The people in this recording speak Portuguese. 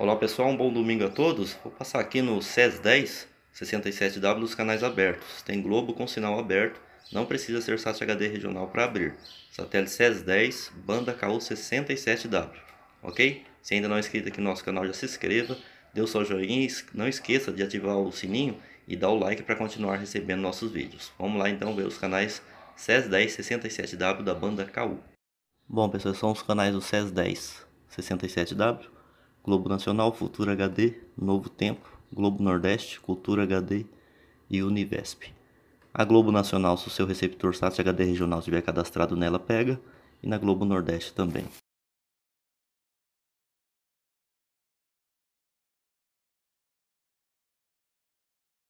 Olá pessoal, um bom domingo a todos. Vou passar aqui no SES 10 67W dos canais abertos. Tem Globo com sinal aberto, não precisa ser SAT HD regional para abrir. Satélite SES 10, banda KU 67W, ok? Se ainda não é inscrito aqui no nosso canal, já se inscreva, dê o seu joinha e não esqueça de ativar o sininho e dar o like para continuar recebendo nossos vídeos. Vamos lá então ver os canais SES 10 67W da banda KU. Bom pessoal, são os canais do SES 10 67W Globo Nacional, Futura HD, Novo Tempo, Globo Nordeste, Cultura HD e Univesp. A Globo Nacional, se o seu receptor SAT HD regional estiver cadastrado nela, pega, e na Globo Nordeste também.